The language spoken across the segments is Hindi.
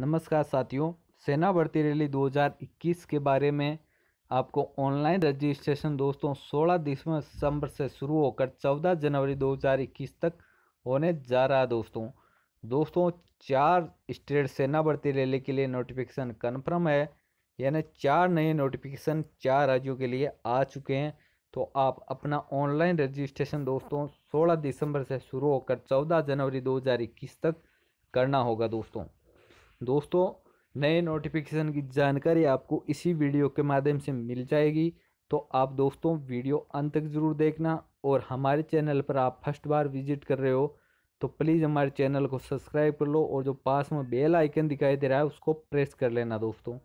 नमस्कार साथियों सेना भर्ती रैली 2021 के बारे में आपको ऑनलाइन रजिस्ट्रेशन दोस्तों 16 दिसंबर से शुरू होकर 14 जनवरी 2021 तक होने जा रहा है दोस्तों दोस्तों चार स्टेट सेना भर्ती रैली के लिए नोटिफिकेशन कन्फर्म है यानी चार नए नोटिफिकेशन चार राज्यों के लिए आ चुके हैं तो आप अपना ऑनलाइन रजिस्ट्रेशन दोस्तों 16 दिसंबर से शुरू होकर 14 जनवरी 2021 तक करना होगा दोस्तों दोस्तों नए नोटिफिकेशन की जानकारी आपको इसी वीडियो के माध्यम से मिल जाएगी तो आप दोस्तों वीडियो अंत तक ज़रूर देखना और हमारे चैनल पर आप फर्स्ट बार विजिट कर रहे हो तो प्लीज़ हमारे चैनल को सब्सक्राइब कर लो और जो पास में बेल आइकन दिखाई दे रहा है उसको प्रेस कर लेना दोस्तों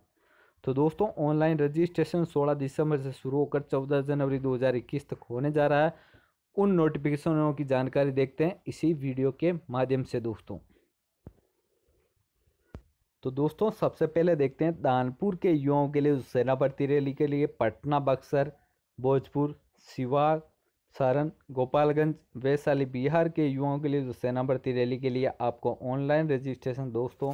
तो दोस्तों ऑनलाइन रजिस्ट्रेशन 16 दिसंबर से शुरू होकर 14 जनवरी 2021 तक होने जा रहा है उन नोटिफिकेशनों की जानकारी देखते हैं इसी वीडियो के माध्यम से दोस्तों तो दोस्तों सबसे पहले देखते हैं दानपुर के युवाओं के लिए सेनापति रैली के लिए पटना बक्सर भोजपुर सिवाग सारण गोपालगंज वैशाली बिहार के युवाओं के लिए जो सेना भर्ती रैली के लिए आपको ऑनलाइन रजिस्ट्रेशन दोस्तों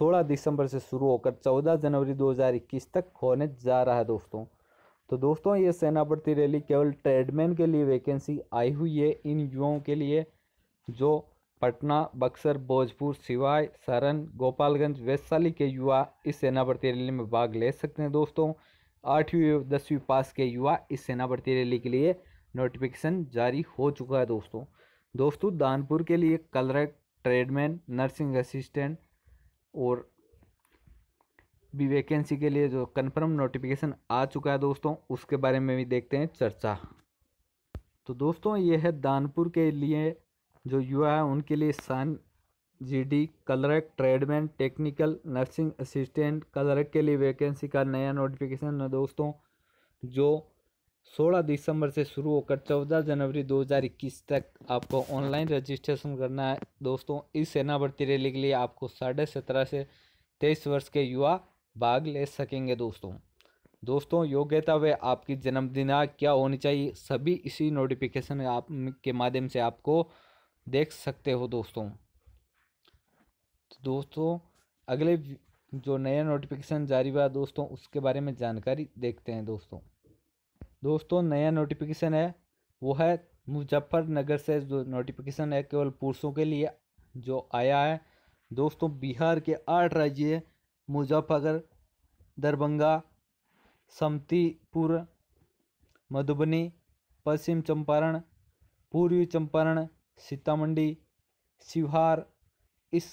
16 दिसंबर से शुरू होकर 14 जनवरी 2021 तक होने जा रहा है दोस्तों तो दोस्तों ये सेना भर्ती रैली केवल ट्रेडमैन के लिए वैकेंसी आई हुई है इन युवाओं के लिए जो पटना बक्सर भोजपुर सिवाय सारण गोपालगंज वैशाली के युवा इस सेना भर्ती रैली में भाग ले सकते हैं दोस्तों आठवीं एवं दसवीं पास के युवा इस सेना भर्ती रैली के लिए नोटिफिकेशन जारी हो चुका है दोस्तों दोस्तों दानपुर के लिए कलर ट्रेडमैन नर्सिंग असिस्टेंट और भी वैकेंसी के लिए जो कंफर्म नोटिफिकेशन आ चुका है दोस्तों उसके बारे में भी देखते हैं चर्चा तो दोस्तों ये है दानपुर के लिए जो युवा है उनके लिए G GD clerk tradesman technical nursing assistant clerk के लिए वैकेंसी का नया नोटिफिकेशन है दोस्तों जो 16 दिसंबर से शुरू होकर 14 जनवरी 2021 तक आपको ऑनलाइन रजिस्ट्रेशन करना है दोस्तों इस सेना भर्ती रैली के लिए आपको साढ़े सत्रह से तेईस वर्ष के युवा भाग ले सकेंगे दोस्तों दोस्तों योग्यता वे आपकी जन्मदिन क्या होनी चाहिए सभी इसी नोटिफिकेशन आप के माध्यम से आपको देख सकते हो दोस्तों तो दोस्तों अगले जो नया नोटिफिकेशन जारी हुआ दोस्तों उसके बारे में जानकारी देखते हैं दोस्तों दोस्तों नया नोटिफिकेशन है वो है मुजफ्फरनगर से जो नोटिफिकेशन है केवल पुरुषों के लिए जो आया है दोस्तों बिहार के आठ राज्य मुजफ्फरनगर दरभंगा समतीपुर मधुबनी पश्चिम चंपारण पूर्वी चंपारण सीतामंडी शिवहार इस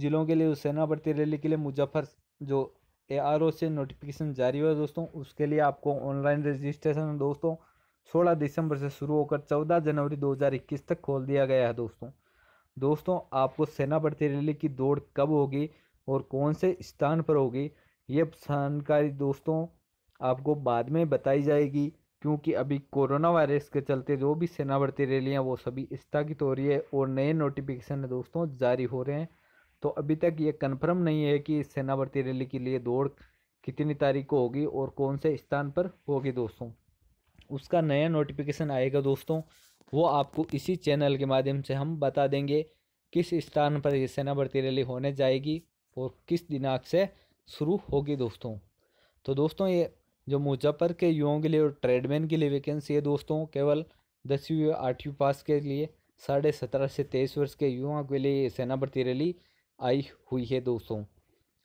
ज़िलों के लिए सेना भर्ती रैली के लिए मुजफ्फर जो ए आर ओ से नोटिफिकेशन जारी हुआ दोस्तों उसके लिए आपको ऑनलाइन रजिस्ट्रेशन दोस्तों 16 दिसंबर से शुरू होकर 14 जनवरी 2021 तक खोल दिया गया है दोस्तों दोस्तों आपको सेना भर्ती रैली की दौड़ कब होगी और कौन से स्थान पर होगी ये जानकारी दोस्तों आपको बाद में बताई जाएगी क्योंकि अभी कोरोना वायरस के चलते जो भी सेनावर्ती रैलियाँ वो सभी स्थगित तो हो रही है और नए नोटिफिकेशन दोस्तों जारी हो रहे हैं तो अभी तक ये कन्फर्म नहीं है कि सेनावर्ती रैली के लिए दौड़ कितनी तारीख को होगी और कौन से स्थान पर होगी दोस्तों उसका नया नोटिफिकेशन आएगा दोस्तों वो आपको इसी चैनल के माध्यम से हम बता देंगे किस स्थान पर ये सेना भर्ती रैली होने जाएगी और किस दिनांक से शुरू होगी दोस्तों तो दोस्तों ये जो मुजफ्फर के युवाओं के लिए और ट्रेडमैन के लिए वैकेंसी है दोस्तों केवल दसवीं और आठवीं पास के लिए साढ़े सत्रह से तेईस वर्ष के युवाओं के लिए सेना भर्ती रैली आई हुई है दोस्तों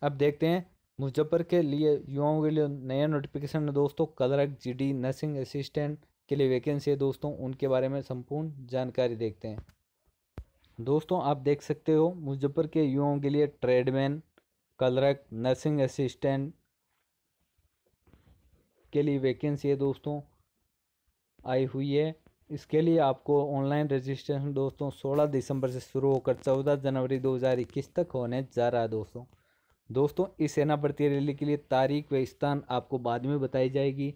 अब देखते हैं मुजफ्फर के लिए युवाओं के लिए नया नोटिफिकेशन है दोस्तों कलरक जीडी नर्सिंग असिस्टेंट के लिए वैकेंसी है दोस्तों उनके बारे में संपूर्ण जानकारी देखते हैं दोस्तों आप देख सकते हो मुजफ्फर के युवाओं के लिए ट्रेडमैन कलरक नर्सिंग असिस्टेंट के लिए वैकेंसी है दोस्तों आई हुई है इसके लिए आपको ऑनलाइन रजिस्ट्रेशन दोस्तों 16 दिसंबर से शुरू होकर 14 जनवरी 2021 तक होने जा रहा है दोस्तों दोस्तों इस सेना भर्ती रैली के लिए तारीख व स्थान आपको बाद में बताई जाएगी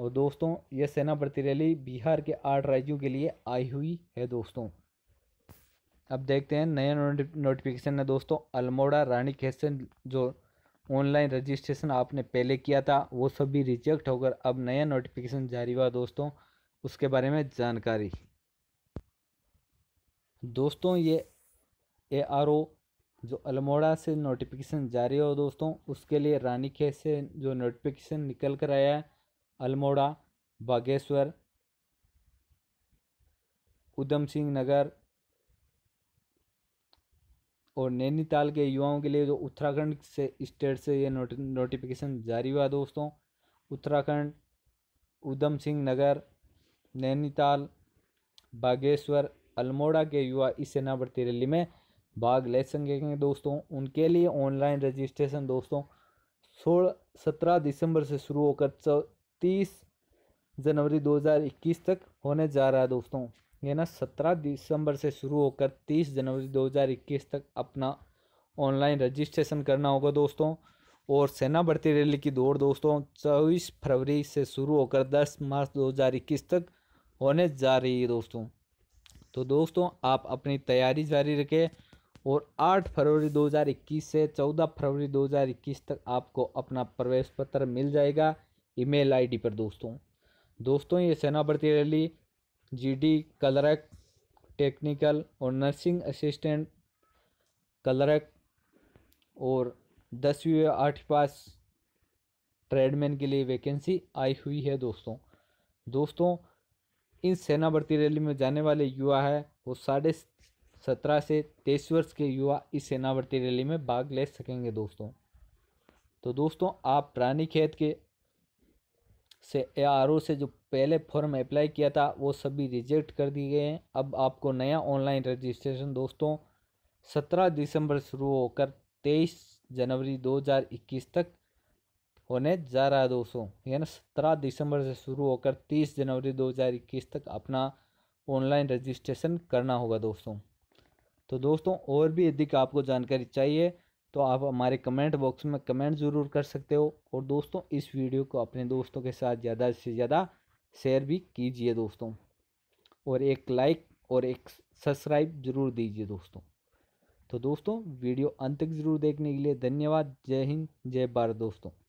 और दोस्तों यह सेना भर्ती रैली बिहार के आठ राज्यों के लिए आई हुई है दोस्तों अब देखते हैं नया नोटिफिकेशन है दोस्तों अल्मोड़ा रानी जो ऑनलाइन रजिस्ट्रेशन आपने पहले किया था वो सभी रिजेक्ट होकर अब नया नोटिफिकेशन जारी हुआ दोस्तों उसके बारे में जानकारी दोस्तों ये ए आर ओ जो अल्मोड़ा से नोटिफिकेशन जारी हो दोस्तों उसके लिए रानीखेत से जो नोटिफिकेशन निकल कर आया है अल्मोड़ा बागेश्वर उधम सिंह नगर और नैनीताल के युवाओं के लिए जो उत्तराखंड से स्टेट से ये नोट, नोटिफिकेशन जारी हुआ दोस्तों उत्तराखंड उधम सिंह नगर नैनीताल बागेश्वर अल्मोड़ा के युवा इस सेना भर्ती रैली में भाग ले सकेंगे दोस्तों उनके लिए ऑनलाइन रजिस्ट्रेशन दोस्तों सोलह सत्रह दिसंबर से शुरू होकर चौतीस जनवरी 2021 तक होने जा रहा है दोस्तों ये ना सत्रह दिसंबर से शुरू होकर तीस जनवरी दो हज़ार इक्कीस तक अपना ऑनलाइन रजिस्ट्रेशन करना होगा दोस्तों और सेना भर्ती रैली की दौड़ दोस्तों चौबीस फरवरी से शुरू होकर दस मार्च दो हज़ार इक्कीस तक होने जा रही है दोस्तों तो दोस्तों आप अपनी तैयारी जारी रखें और आठ फरवरी दो हज़ार इक्कीस से चौदह फरवरी दो हज़ार इक्कीस तक आपको अपना प्रवेश पत्र मिल जाएगा ईमेल आईडी पर दोस्तों दोस्तों ये सेना भर्ती रैली जीडी कलरक टेक्निकल और नर्सिंग असिस्टेंट कलरक और दसवीं व आठवीं पास ट्रेडमैन के लिए वैकेंसी आई हुई है दोस्तों दोस्तों इन सेना भर्ती रैली में जाने वाले युवा है वो साढ़े सत्रह से तेईस वर्ष के युवा इस सेना भर्ती रैली में भाग ले सकेंगे दोस्तों तो दोस्तों आप प्राणी खेत के से ए आर ओ से जो पहले फॉर्म अप्लाई किया था वो सभी रिजेक्ट कर दिए गए हैं अब आपको नया ऑनलाइन रजिस्ट्रेशन दोस्तों सत्रह दिसंबर शुरू होकर तेईस जनवरी 2021 तक होने जा रहा है दोस्तों यानी सत्रह दिसंबर से शुरू होकर तीस जनवरी 2021 तक अपना ऑनलाइन रजिस्ट्रेशन करना होगा दोस्तों तो दोस्तों और भी यदि आपको जानकारी चाहिए तो आप हमारे कमेंट बॉक्स में कमेंट ज़रूर कर सकते हो और दोस्तों इस वीडियो को अपने दोस्तों के साथ ज़्यादा से ज़्यादा शेयर भी कीजिए दोस्तों और एक लाइक और एक सब्सक्राइब जरूर दीजिए दोस्तों तो दोस्तों वीडियो अंत तक ज़रूर देखने के लिए धन्यवाद जय हिंद जय भारत दोस्तों